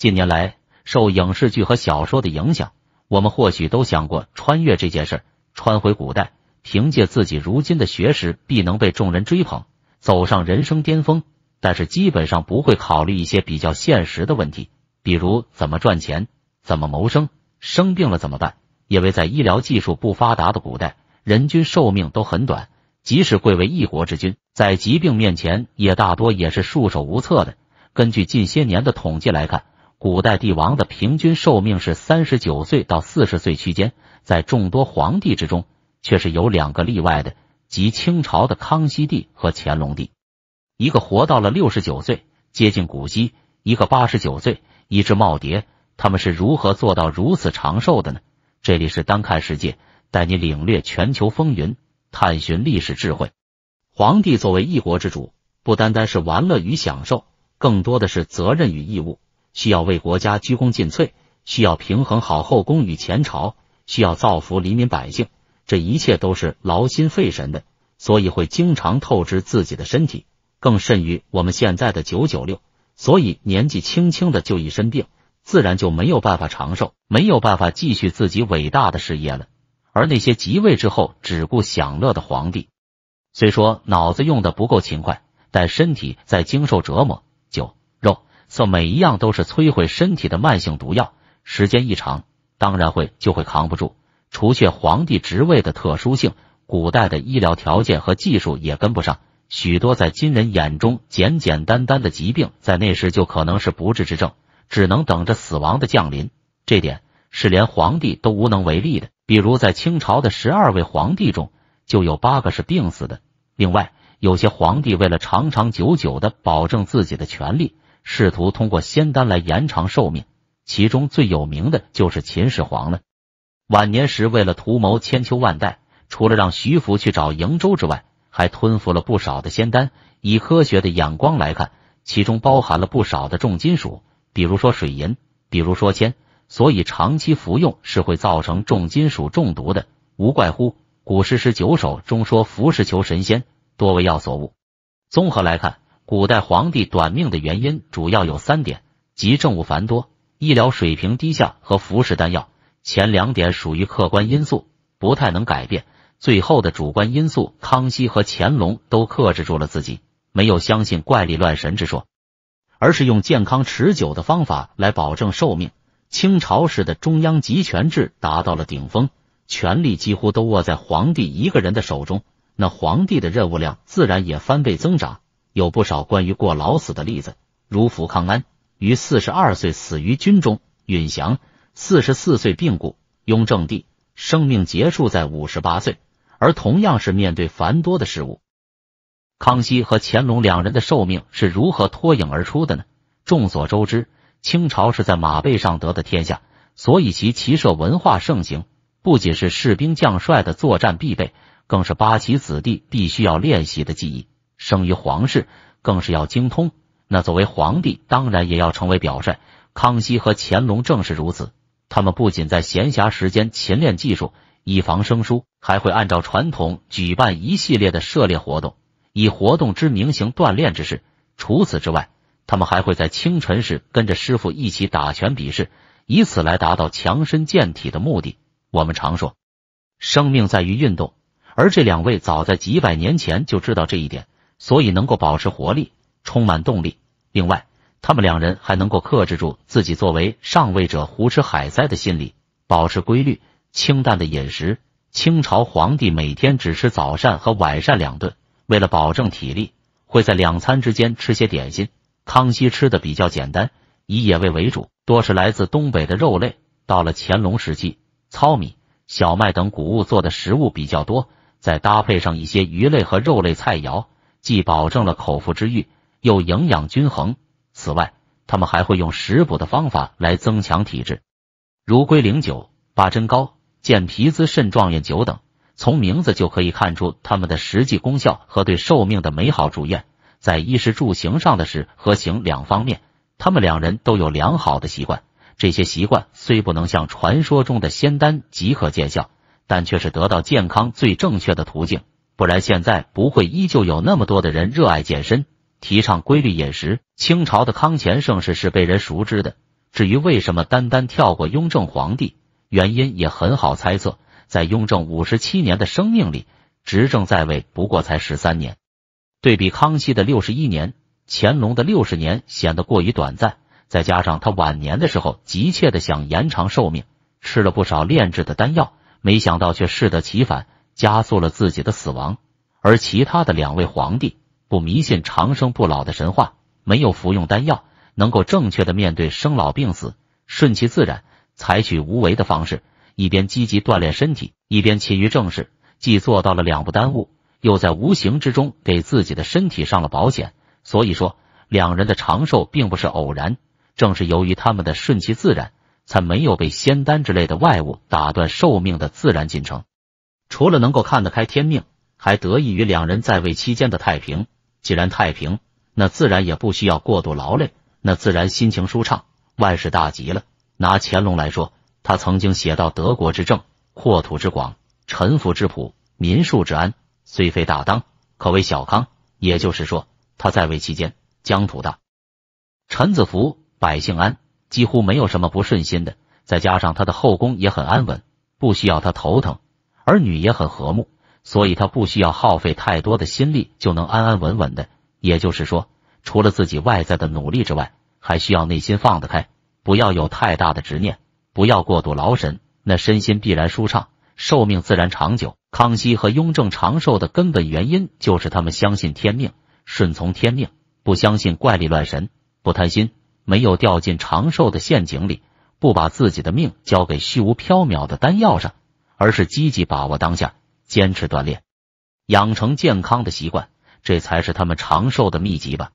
近年来，受影视剧和小说的影响，我们或许都想过穿越这件事儿，穿回古代，凭借自己如今的学识，必能被众人追捧，走上人生巅峰。但是，基本上不会考虑一些比较现实的问题，比如怎么赚钱，怎么谋生，生病了怎么办？因为在医疗技术不发达的古代，人均寿命都很短，即使贵为一国之君，在疾病面前，也大多也是束手无策的。根据近些年的统计来看。古代帝王的平均寿命是三十九岁到四十岁区间，在众多皇帝之中，却是有两个例外的，即清朝的康熙帝和乾隆帝，一个活到了六十九岁，接近古稀；一个八十九岁，一只耄耋。他们是如何做到如此长寿的呢？这里是单看世界，带你领略全球风云，探寻历史智慧。皇帝作为一国之主，不单单是玩乐与享受，更多的是责任与义务。需要为国家鞠躬尽瘁，需要平衡好后宫与前朝，需要造福黎民百姓，这一切都是劳心费神的，所以会经常透支自己的身体，更甚于我们现在的九九六，所以年纪轻轻的就一身病，自然就没有办法长寿，没有办法继续自己伟大的事业了。而那些即位之后只顾享乐的皇帝，虽说脑子用的不够勤快，但身体在经受折磨，酒肉。这每一样都是摧毁身体的慢性毒药，时间一长，当然会就会扛不住。除却皇帝职位的特殊性，古代的医疗条件和技术也跟不上，许多在今人眼中简简单单的疾病，在那时就可能是不治之症，只能等着死亡的降临。这点是连皇帝都无能为力的。比如在清朝的十二位皇帝中，就有八个是病死的。另外，有些皇帝为了长长久久的保证自己的权利，试图通过仙丹来延长寿命，其中最有名的就是秦始皇了。晚年时，为了图谋千秋万代，除了让徐福去找瀛洲之外，还吞服了不少的仙丹。以科学的眼光来看，其中包含了不少的重金属，比如说水银，比如说铅，所以长期服用是会造成重金属中毒的。无怪乎《古诗诗九首》中说：“浮食求神仙，多为药所误。”综合来看。古代皇帝短命的原因主要有三点，即政务繁多、医疗水平低下和服食丹药。前两点属于客观因素，不太能改变；最后的主观因素，康熙和乾隆都克制住了自己，没有相信怪力乱神之说，而是用健康持久的方法来保证寿命。清朝时的中央集权制达到了顶峰，权力几乎都握在皇帝一个人的手中，那皇帝的任务量自然也翻倍增长。有不少关于过劳死的例子，如福康安于四十二岁死于军中，允祥四十四岁病故，雍正帝生命结束在五十八岁。而同样是面对繁多的事物，康熙和乾隆两人的寿命是如何脱颖而出的呢？众所周知，清朝是在马背上得的天下，所以其骑射文化盛行，不仅是士兵将帅的作战必备，更是八旗子弟必须要练习的技艺。生于皇室，更是要精通。那作为皇帝，当然也要成为表率。康熙和乾隆正是如此。他们不仅在闲暇时间勤练技术，以防生疏，还会按照传统举办一系列的涉猎活动，以活动之名行锻炼之事。除此之外，他们还会在清晨时跟着师傅一起打拳比试，以此来达到强身健体的目的。我们常说，生命在于运动，而这两位早在几百年前就知道这一点。所以能够保持活力，充满动力。另外，他们两人还能够克制住自己作为上位者胡吃海塞的心理，保持规律清淡的饮食。清朝皇帝每天只吃早膳和晚膳两顿，为了保证体力，会在两餐之间吃些点心。康熙吃的比较简单，以野味为主，多是来自东北的肉类。到了乾隆时期，糙米、小麦等谷物做的食物比较多，再搭配上一些鱼类和肉类菜肴。既保证了口腹之欲，又营养均衡。此外，他们还会用食补的方法来增强体质，如龟苓酒、八珍糕、健脾滋肾壮元酒等。从名字就可以看出他们的实际功效和对寿命的美好祝愿。在衣食住行上的事和行两方面，他们两人都有良好的习惯。这些习惯虽不能像传说中的仙丹即可见效，但却是得到健康最正确的途径。不然现在不会依旧有那么多的人热爱健身，提倡规律饮食。清朝的康乾盛世是被人熟知的，至于为什么单单跳过雍正皇帝，原因也很好猜测。在雍正五十七年的生命里，执政在位不过才十三年，对比康熙的六十一年、乾隆的六十年，显得过于短暂。再加上他晚年的时候急切的想延长寿命，吃了不少炼制的丹药，没想到却适得其反。加速了自己的死亡，而其他的两位皇帝不迷信长生不老的神话，没有服用丹药，能够正确的面对生老病死，顺其自然，采取无为的方式，一边积极锻炼身体，一边勤于正事，既做到了两不耽误，又在无形之中给自己的身体上了保险。所以说，两人的长寿并不是偶然，正是由于他们的顺其自然，才没有被仙丹之类的外物打断寿命的自然进程。除了能够看得开天命，还得益于两人在位期间的太平。既然太平，那自然也不需要过度劳累，那自然心情舒畅，万事大吉了。拿乾隆来说，他曾经写到：“德国之政，扩土之广，臣服之普，民庶之安，虽非大当，可谓小康。”也就是说，他在位期间疆土大，臣子服，百姓安，几乎没有什么不顺心的。再加上他的后宫也很安稳，不需要他头疼。儿女也很和睦，所以他不需要耗费太多的心力就能安安稳稳的。也就是说，除了自己外在的努力之外，还需要内心放得开，不要有太大的执念，不要过度劳神，那身心必然舒畅，寿命自然长久。康熙和雍正长寿的根本原因就是他们相信天命，顺从天命，不相信怪力乱神，不贪心，没有掉进长寿的陷阱里，不把自己的命交给虚无缥缈的丹药上。而是积极把握当下，坚持锻炼，养成健康的习惯，这才是他们长寿的秘籍吧。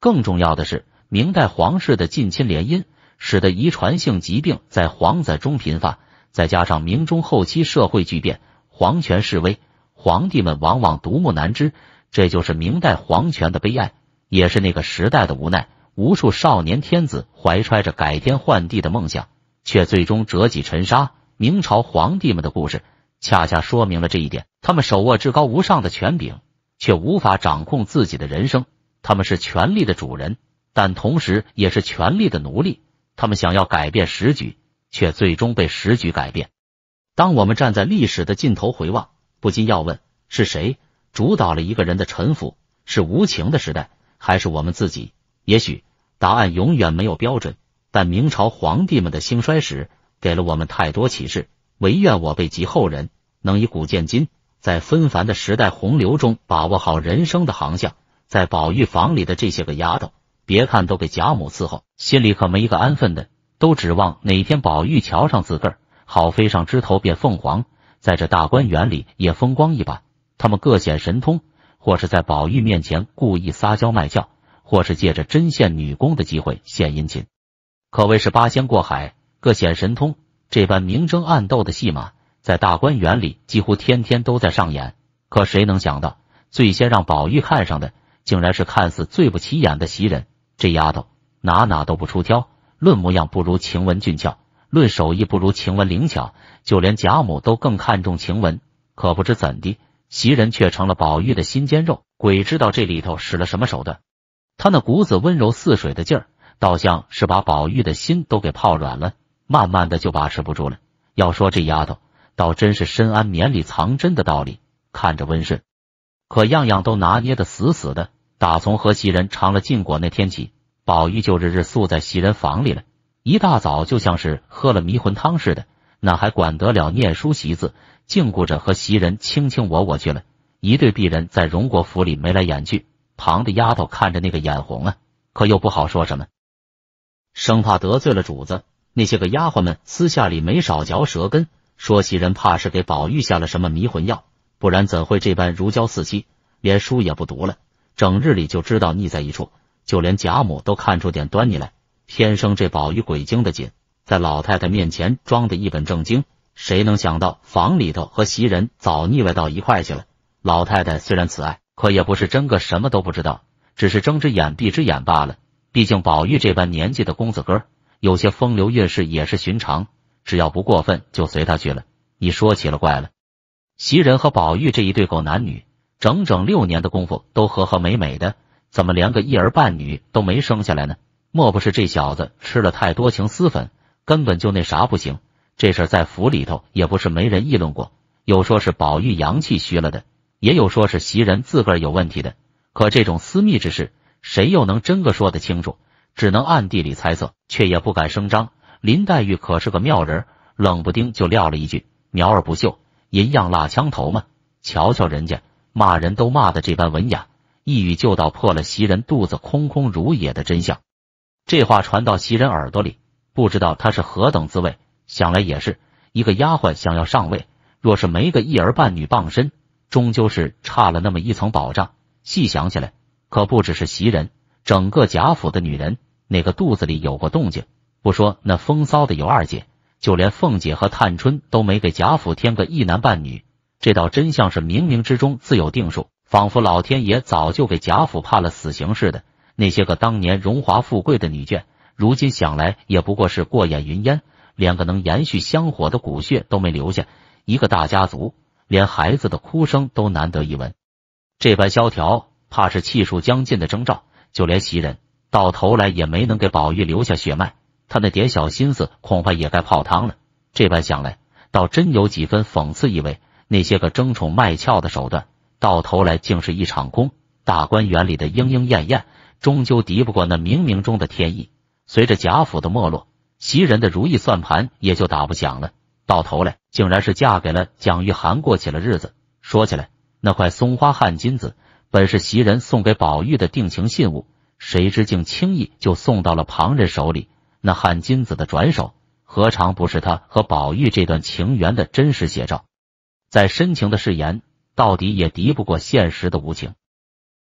更重要的是，明代皇室的近亲联姻，使得遗传性疾病在皇子中频发，再加上明中后期社会巨变，皇权式微，皇帝们往往独木难支，这就是明代皇权的悲哀，也是那个时代的无奈。无数少年天子怀揣着改天换地的梦想，却最终折戟沉沙。明朝皇帝们的故事，恰恰说明了这一点：他们手握至高无上的权柄，却无法掌控自己的人生。他们是权力的主人，但同时也是权力的奴隶。他们想要改变时局，却最终被时局改变。当我们站在历史的尽头回望，不禁要问：是谁主导了一个人的沉浮？是无情的时代，还是我们自己？也许答案永远没有标准。但明朝皇帝们的兴衰史。给了我们太多启示，唯愿我辈及后人能以古见今，在纷繁的时代洪流中把握好人生的航向。在宝玉房里的这些个丫头，别看都给贾母伺候，心里可没一个安分的，都指望哪天宝玉瞧上自个儿，好飞上枝头变凤凰，在这大观园里也风光一把。他们各显神通，或是在宝玉面前故意撒娇卖俏，或是借着针线女工的机会献殷勤，可谓是八仙过海。各显神通，这般明争暗斗的戏码在大观园里几乎天天都在上演。可谁能想到，最先让宝玉看上的，竟然是看似最不起眼的袭人。这丫头哪哪都不出挑，论模样不如晴雯俊俏，论手艺不如晴雯灵巧，就连贾母都更看重晴雯。可不知怎的，袭人却成了宝玉的心尖肉。鬼知道这里头使了什么手段。她那股子温柔似水的劲儿，倒像是把宝玉的心都给泡软了。慢慢的就把持不住了。要说这丫头，倒真是深谙绵里藏针的道理，看着温顺，可样样都拿捏的死死的。打从和袭人尝了禁果那天起，宝玉就日日宿在袭人房里了。一大早就像是喝了迷魂汤似的，哪还管得了念书习字，禁锢着和袭人卿卿我我去了。一对璧人在荣国府里眉来眼去，旁的丫头看着那个眼红啊，可又不好说什么，生怕得罪了主子。那些个丫鬟们私下里没少嚼舌根，说袭人怕是给宝玉下了什么迷魂药，不然怎会这般如胶似漆，连书也不读了，整日里就知道腻在一处。就连贾母都看出点端倪来，天生这宝玉鬼精的紧，在老太太面前装的一本正经，谁能想到房里头和袭人早腻歪到一块去了？老太太虽然慈爱，可也不是真个什么都不知道，只是睁只眼闭只眼罢了。毕竟宝玉这般年纪的公子哥。有些风流韵事也是寻常，只要不过分，就随他去了。你说奇了怪了，袭人和宝玉这一对狗男女，整整六年的功夫都和和美美的，怎么连个一儿半女都没生下来呢？莫不是这小子吃了太多情丝粉，根本就那啥不行？这事在府里头也不是没人议论过，有说是宝玉阳气虚了的，也有说是袭人自个儿有问题的。可这种私密之事，谁又能真个说得清楚？只能暗地里猜测，却也不敢声张。林黛玉可是个妙人，冷不丁就撂了一句“苗而不秀，银样蜡枪头”嘛。瞧瞧人家骂人都骂的这般文雅，一语就道破了袭人肚子空空如也的真相。这话传到袭人耳朵里，不知道她是何等滋味。想来也是一个丫鬟想要上位，若是没个一儿半女傍身，终究是差了那么一层保障。细想起来，可不只是袭人。整个贾府的女人，哪个肚子里有过动静？不说那风骚的尤二姐，就连凤姐和探春都没给贾府添个一男半女。这倒真像是冥冥之中自有定数，仿佛老天爷早就给贾府判了死刑似的。那些个当年荣华富贵的女眷，如今想来也不过是过眼云烟，连个能延续香火的骨血都没留下。一个大家族，连孩子的哭声都难得一闻，这般萧条，怕是气数将尽的征兆。就连袭人，到头来也没能给宝玉留下血脉，他那点小心思恐怕也该泡汤了。这般想来，倒真有几分讽刺意味。那些个争宠卖俏的手段，到头来竟是一场空。大观园里的莺莺燕燕，终究敌不过那冥冥中的天意。随着贾府的没落，袭人的如意算盘也就打不响了。到头来，竟然是嫁给了蒋玉菡，过起了日子。说起来，那块松花汗金子。本是袭人送给宝玉的定情信物，谁知竟轻易就送到了旁人手里。那汗金子的转手，何尝不是他和宝玉这段情缘的真实写照？再深情的誓言，到底也敌不过现实的无情。